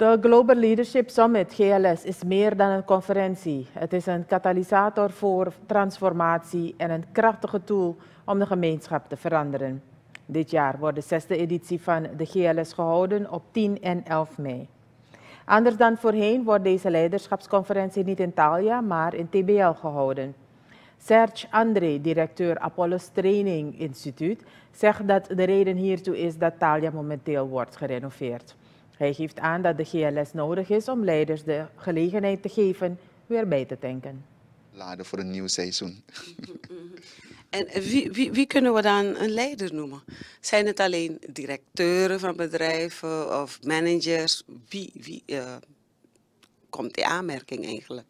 De Global Leadership Summit, GLS, is meer dan een conferentie. Het is een katalysator voor transformatie en een krachtige tool om de gemeenschap te veranderen. Dit jaar wordt de zesde editie van de GLS gehouden op 10 en 11 mei. Anders dan voorheen wordt deze leiderschapsconferentie niet in Thalia, maar in TBL gehouden. Serge André, directeur Apollos Training Instituut, zegt dat de reden hiertoe is dat Thalia momenteel wordt gerenoveerd. Hij geeft aan dat de GLS nodig is om leiders de gelegenheid te geven weer bij te denken. Laden voor een nieuw seizoen. En wie, wie, wie, kunnen we dan een leider noemen? Zijn het alleen directeuren van bedrijven of managers? Wie, wie eh, komt die aanmerking eigenlijk?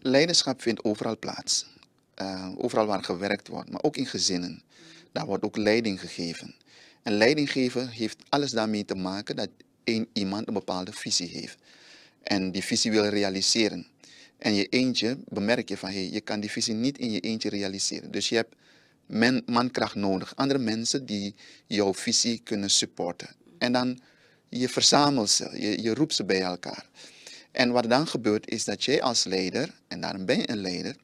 Leiderschap vindt overal plaats. Eh, overal waar gewerkt wordt, maar ook in gezinnen. Daar wordt ook leiding gegeven. En leidinggever heeft alles daarmee te maken dat één iemand een bepaalde visie heeft en die visie wil realiseren. En je eentje bemerk je van hey, je kan die visie niet in je eentje realiseren. Dus je hebt mankracht nodig, andere mensen die jouw visie kunnen supporten. En dan je verzamelt ze, je, je roept ze bij elkaar. En wat dan gebeurt is dat jij als leider, en daarom ben je een leider,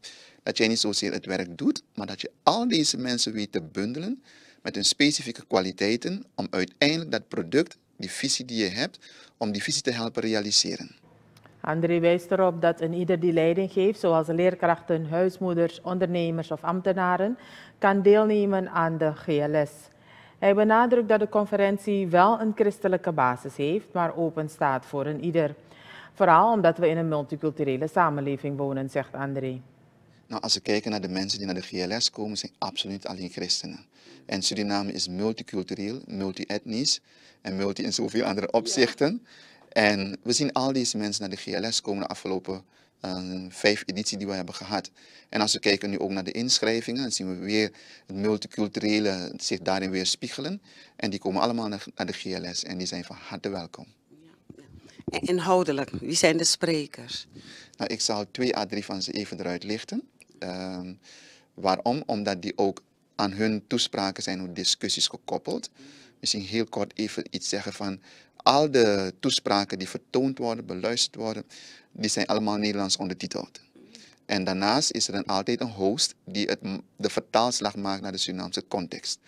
dat jij niet zozeer het werk doet, maar dat je al deze mensen weet te bundelen met hun specifieke kwaliteiten om uiteindelijk dat product die visie die je hebt, om die visie te helpen realiseren. André wijst erop dat een ieder die leiding geeft, zoals leerkrachten, huismoeders, ondernemers of ambtenaren, kan deelnemen aan de GLS. Hij benadrukt dat de conferentie wel een christelijke basis heeft, maar open staat voor een ieder. Vooral omdat we in een multiculturele samenleving wonen, zegt André. Nou, als we kijken naar de mensen die naar de GLS komen, zijn absoluut alleen christenen. En Suriname is multicultureel, multi-etnisch en multi in zoveel andere opzichten. En we zien al deze mensen naar de GLS komen de afgelopen eh, vijf editie die we hebben gehad. En als we kijken nu ook naar de inschrijvingen, dan zien we weer het multiculturele zich daarin weer spiegelen. En die komen allemaal naar, de GLS en die zijn van harte welkom. inhoudelijk, wie zijn de sprekers? Nou, ik zal twee à drie van ze even eruit lichten. Ehm, waarom? Omdat die ook aan hun toespraken zijn hoe discussies gekoppeld. Misschien heel kort even iets zeggen van al de toespraken die vertoond worden, beluisterd worden, die zijn allemaal Nederlands ondertiteld. En daarnaast is er altijd een host die het, de vertaalslag maakt naar de Surinaamse context.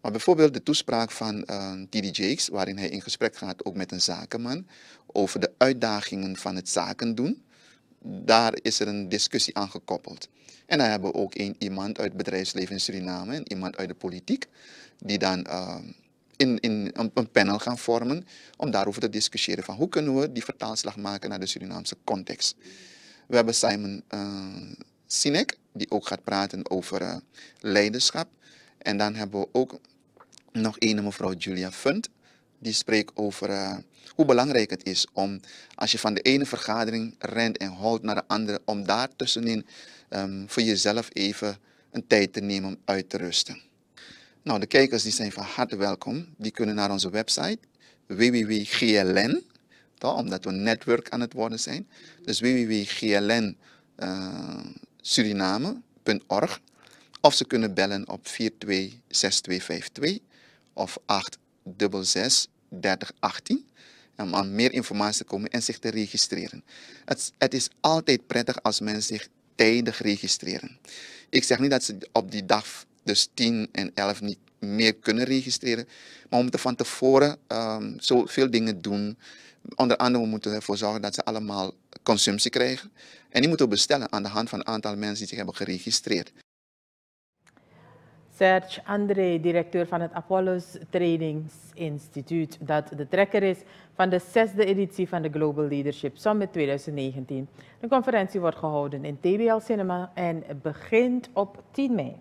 Maar bijvoorbeeld de toespraak van ehm, T.D. Jakes, waarin hij in gesprek gaat ook met een zakenman over de uitdagingen van het zaken doen daar is er een discussie aan gekoppeld. En dan hebben we ook iemand uit het bedrijfsleven in Suriname en iemand uit de politiek, die dan ehm, in, in een, panel gaan vormen om daarover te discussiëren van hoe kunnen we die vertaalslag maken naar de Surinaamse context. We hebben Simon uh, Sinek, die ook gaat praten over eh, leiderschap. En dan hebben we ook nog een mevrouw Julia Funt die spreekt over eh, hoe belangrijk het is om, als je van de ene vergadering rent en houdt naar de andere, om daar tussenin ehm, voor jezelf even een tijd te nemen om uit te rusten. Nou, de kijkers die zijn van harte welkom. Die kunnen naar onze website www.gln, omdat we een netwerk aan het worden zijn. Dus www.gln uh, eh, Suriname.org. Of ze kunnen bellen op 426252 of 866 3018 om aan meer informatie te komen en zich te registreren. Het, het is altijd prettig als mensen zich tijdig registreren. Ik zeg niet dat ze op die dag, dus 10 en 11, niet meer kunnen registreren. Maar we moeten van tevoren um, zoveel dingen doen. Onder andere, we moeten ervoor zorgen dat ze allemaal consumptie krijgen. En die moeten we bestellen aan de hand van het aantal mensen die zich hebben geregistreerd. Serge André, directeur van het Apollos Trainingsinstituut, dat de trekker is van de zesde editie van de Global Leadership Summit 2019. De conferentie wordt gehouden in TBL Cinema en begint op 10 mei.